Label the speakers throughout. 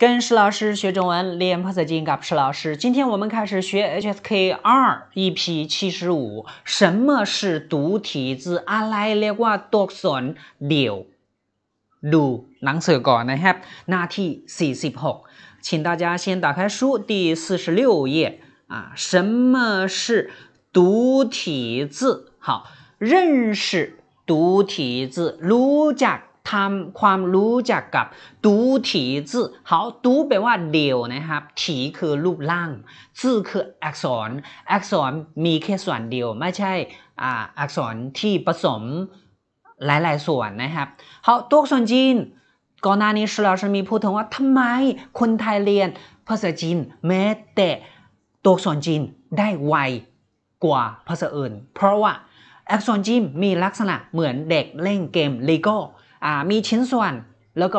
Speaker 1: 跟石老师学中文，练 perfect。石老师，今天我们开始学 HSK 二 EP 七十五。什么是独体字？阿来列话多选六，读能写个呢？哈，那题四十六，请大家先打开书第四十六页啊。什么是独体字？好，认识独体字，卢家。ทำความรู้จักกับดูถีจื่อเขาดูแปลว่าเดียวนะครับ ถีคือรูปร่างจื่อคืออักษร อักษรมีแค่ส่วนเดียว ไม่ใช่อักษรที่ผสมหลายๆ ส่วนนะครับเขาตัวส่วนจีนก่อนหน้านี้เราชมีพูดถึงว่าทำไมคนไทยเรียนภาษาจีนแม้แต่ตัวอักษรจีนได้ไวกว่าภาษาอื่น เพราะว่า อักษรจีนมีลักษณะเหมือนเด็กเล่นเกมเลโก้มีชิ้นส่วนแล้วก็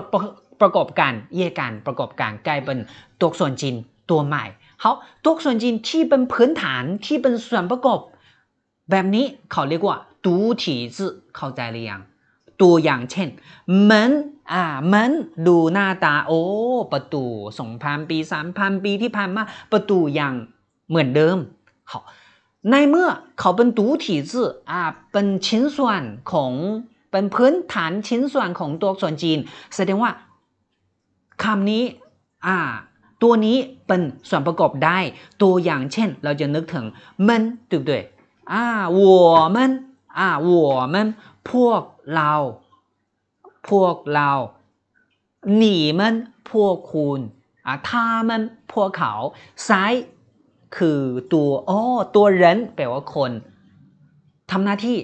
Speaker 1: ประกอบกันแยกกันประกอบกันกลายเป็นตัวส่วนจีนตัวใหม่เขาตัวส่วนจีนที่เป็นพื้นฐานที่เป็นส่วนประกอบแบบนี้เขาเรียกว่าดู体字เข้าใจหรือยังตัวอย่างเช่นมันอ่ามันดูหน้าตาโอ้ประตูสองพันปีสามพันปีที่ผ่านมาประตูอย่างเหมือนเดิมเขาในเมื่อเขาเป็นดู体字อ่าเป็นชิ้นส่วนของเป็นพื้นฐานชิ้นส่วนของตัวอักษรจีนแสดงว่าคำนี้อ่าตัวนี้เป็นส่วนประกอบได้ ตัวอย่างเช่นเราจะนึกถึงมันถูกด้วยอ่า我们อ่า我们พวกเราพวกเรา你们พวกคุณอ่า他们พวกเขา ซ้าย คือตัวอ้อตัว人แปลว่าคนทำหน้าที่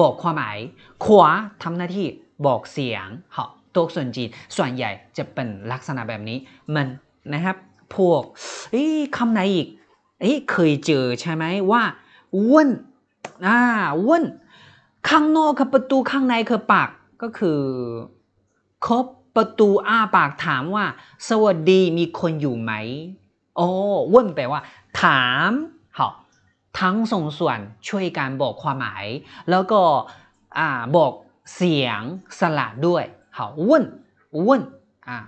Speaker 1: บอกความหมาย ขวาทำหน้าที่บอกเสียงเหาะตัวส่วนจีนส่วนใหญ่จะเป็นลักษณะแบบนี้ มันนะครับ พวกคำไหนอีกเเคยเจอใช่ไหมว่าว่นอ่าว่นข้างนอกคือประตูข้างในคือปาก ก็คือคบประตูอ้าปากถามว่า สวัสดีมีคนอยู่ไหมโอ้ว่นแปลว่า ถามเหาะทั้งสองส่วนช่วยกันบอกความหมาย แล้วก็บอกเสียงสระด้วย好问问อ่า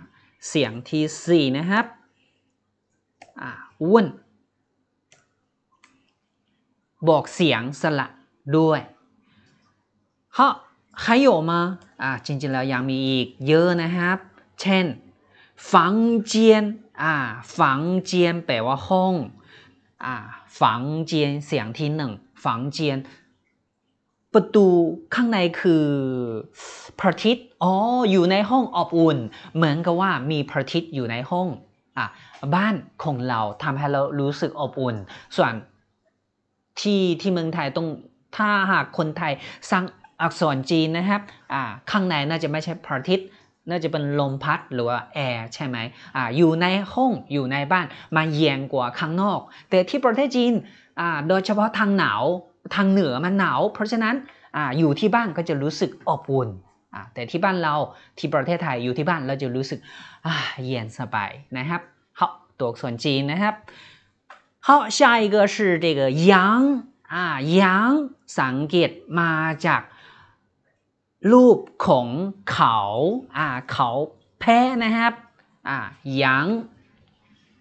Speaker 1: เสียงที่สี่นะครับอ่าวนบอกเสียงสระด้วยฮะใครอยู่มาอ่าจริงๆแล้วยังมีอีกเยอะนะครับ เช่นฝังเจียนอ่าฝังเจียนแปลว่าห้องอ่间想听ง房间สงทีหนึ่งประตู ข้างในคือพระทิตอ๋อ อยู่ในห้องอบอุ่น เหมือนกับว่ามีพระทิตอยู่ในห้อง อ่ะ บ้านของเราทำให้เรารู้สึกอบอุ่น ส่วนที่ที่เมืองไทยต้องถ้าหากคนไทยสร้างอักษรจีนนะครับ อ่าข้างในน่าจะไม่ใช่พระทิตย์น่าจะเป็นลมพัดหรือว่าแอร์ใช่ไหมอ่าอยู่ในห้อง อยู่ในบ้านมาเย็นกว่าข้างนอก แต่ที่ประเทศจีนอ่าโดยเฉพาะทางหนาวทางเหนือมันหนาว เพราะฉะนั้นอ่าอยู่ที่บ้านก็จะรู้สึกอบอุ่นอ่าแต่ที่บ้านเรา ที่ประเทศไทย อยู่ที่บ้านเราจะรู้สึกอ่าเย็นสบายนะครับเาตัวส่วนจีนนะครับเขา下一个是这个阳อ่า阳สังเกตมาจากรูปของเขา อ่า เขาแพ้นะครับ อ่า หยาง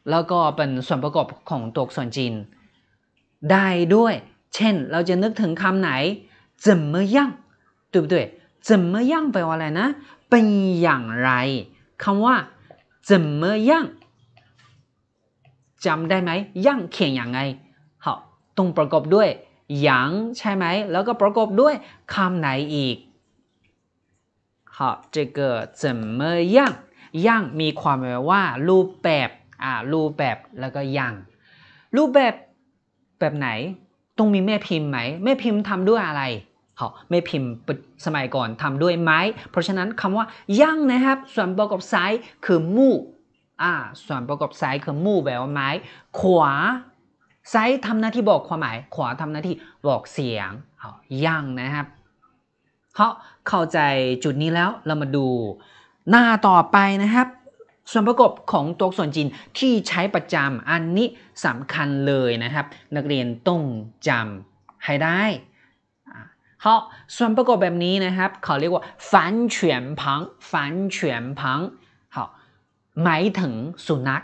Speaker 1: แล้วก็เป็นส่วนประกอบของตัวอักษรจีน ได้ด้วย เช่นเราจะนึกถึงคำไหน怎么样对不对怎么样แปลว่าอะไรนะ เป็นอย่างไรคำว่า怎么样จำได้ไหมย่างเขียนอย่างไงต้องประกอบด้วยอย่าง ใช่ไหม แล้วก็ประกอบด้วยคำไหนอีก好这个怎么样ย่างมีความหมายว่ารูปแบบ อ่ารูปแบบแล้วก็ย่างรูปแบบแบบไหน ต้องมีแม่พิมพ์ไหมแม่พิมพ์ทำด้วยอะไรเขาแม่พิมพ์สมัยก่อนทำด้วยไม้เพราะฉะนั้นคำว่าย่างนะครับ ส่วนประกอบซ้ายคือมู่อ่าส่วนประกอบซ้ายคือมู่แบบว่าไม้ ขวาซ้ายทำหน้าที่บอกความหมาย ขวาทำหน้าที่บอกเสียงเอาย่างนะครับเพราะเข้าใจจุดนี้แล้วเรามาดูหน้าต่อไปนะครับ ส่วนประกอบของตัวอักษรจีนที่ใช้ประจำอันนี้สำคัญเลยนะครับ นักเรียนต้องจำให้ได้เพราะส่วนประกอบแบบนี้นะครับ เขาเรียกว่าฝันเฉียนพังฝันเฉียนพังเขาหมายถึงสุนัข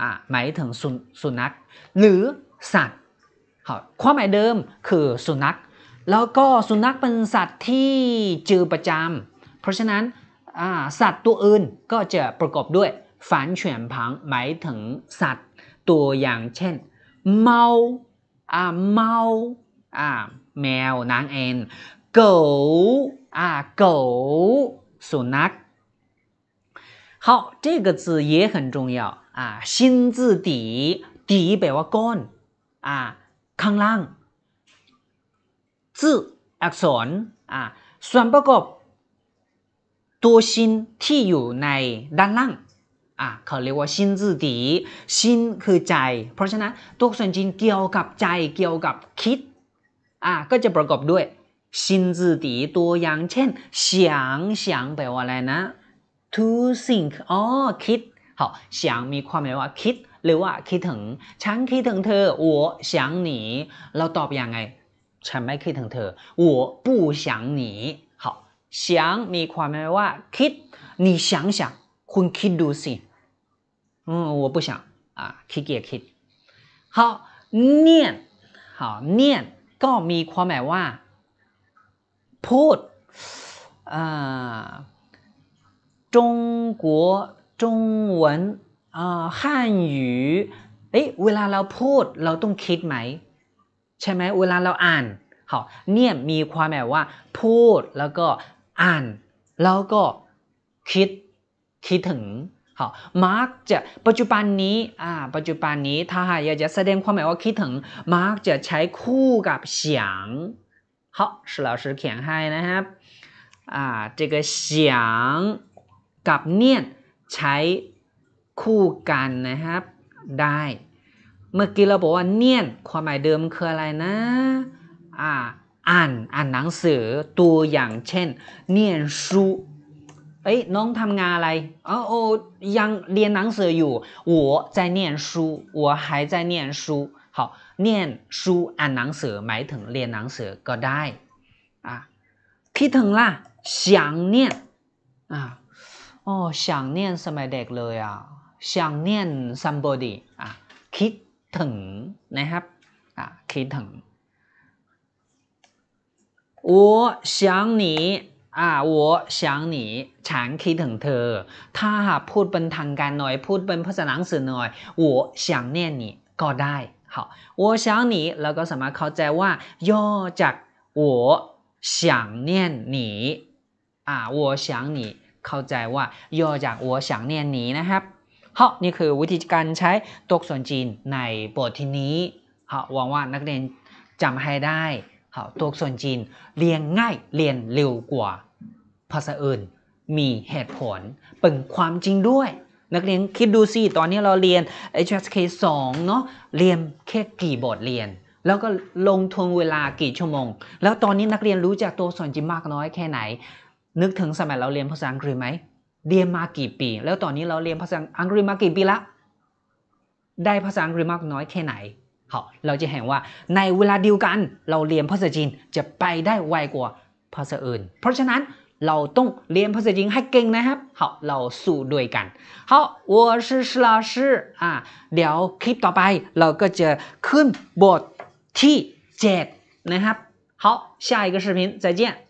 Speaker 1: อ่าหมายถึงสุสนัขหรือสัตว์เขาความหมายเดิมคือสุนัขแล้วก็สุนัขเป็นสัตว์ที่เจอประจำ เพราะฉะนั้นสัตว์ตัวอื่นก็จะประกอบด้วย ฝันเฉียนพังหมายถึงสัตว์ตัวอย่างเช่นเมาอ่าเมาอ่าแมวนางเอ็นเก๋อ่าเก๋สุนัข好，这个字也很重要啊。新字底底แปลว่าก้นอ่าข้างล่างจ字อักษรอ่าส่วนประกอบตัวชินที่อยู่ในด้านล่างอ่ะเขาเรียกว่าชินจื่อตีชินคือใจ เพราะฉะนั้นตัวส่วนจีนเกี่ยวกับใจเกี่ยวกับคิดอ่ะก็จะประกอบด้วยชินจื่อตีตัวอย่างเช่น想想แปลว่าอะไรนะ to think อ๋อคิด好想มีความหมายว่าคิดหรือว่าคิดถึงฉันคิดถึงเธอ我想你เราตอบอย่างไงฉันไม่คิดถึงเธอ我不想你好想มีความหมายว่าคิด你想想คุณคิดดูสิ我不想啊คิดเกียคิด好念好念ก็มีความหมายว่า พูด啊中国中文啊汉语เอ้เวลาเราพูดเราต้องคิดไหมใช่ไหมเวลาเราอ่านเขาเนี่ยมีความแบบว่า พูดแล้วก็อ่าน แล้วก็คิดคิดถึงเขามาร์กจะปัจจุบันนี้อ่าปัจจุบันนี้ถ้าอยากจะแสดงความหมายว่าคิดถึงมาร์กจะใช้คู่กับเสียงเขาส是老师เขียนให้นะครับ อ่า这个เสียงกับเนี่ยใช้คู่กันนะครับได้เมื่อกี้เราบอกว่าเนียนความหมายเดิมคืออะไรนะอ่าอ่านอ่านหนังสือตัวอย่างเช่นเนียนซูเอ้ยน้องทำงานอะไรอ๋อโอยังเรียนหนังสืออยู่我在念书我还在念书好念书อ่านหนังสือหมายถึงเรียนหนังสือก็ได้อ่ะคิดถึงล่ะ想念อ่ะโอ้想念สมัยเด็กเลยอ่ะ想念 somebody อ่ะคิดถึงนะครับอคิดถึง我想你อ่า我想你ฉันคิดถึงเธอ ถ้าพูดเป็นทางการหน่อยพูดเป็นภาษาหนังสือหน่อย我想念你ก็ได้好我想你แล้วก็สามารถเข้าใจว่า ย่อจาก我想念你อ่า我想你เข้าใจว่าย่อจาก我想念你นะครับฮะนี่คือวิธีการใช้ตัวอักษรจีนในบทที่นี้ฮะหวังว่านักเรียนจำให้ได้ฮะตัวอักษรจีนเรียนง่ายเรียนเร็วกว่าภาษาอื่นมีเหตุผลเป็นความจริงด้วย นักเรียนคิดดูสิตอนนี้เราเรียน HSK 2 เนาะเรียนแค่กี่บทเรียน แล้วก็ลงทุนเวลากี่ชั่วโมง แล้วตอนนี้นักเรียนรู้จักตัวอักษรจีนมากน้อยแค่ไหน นึกถึงสมัยเราเรียนภาษาอังกฤษไหมเรียนมากี่ปี แล้วตอนนี้เราเรียนภาษาอังกฤษมากี่ปีละได้ภาษาอังกฤษมากน้อยแค่ไหนเาเราจะเห็นว่าในเวลาเดียวกันเราเรียนภาษาจีนจะไปได้ไวกว่าภาษาอื่น เพราะฉะนั้นเราต้องเรียนภาษาจีนให้เก่งนะครับเาเราสู้ด้วยกันเ好我是施คือ่าเดี๋ยวคลิปต่อไปเราก็จะขึ้นบทที่ 7 นะครับเ好下一个视频再见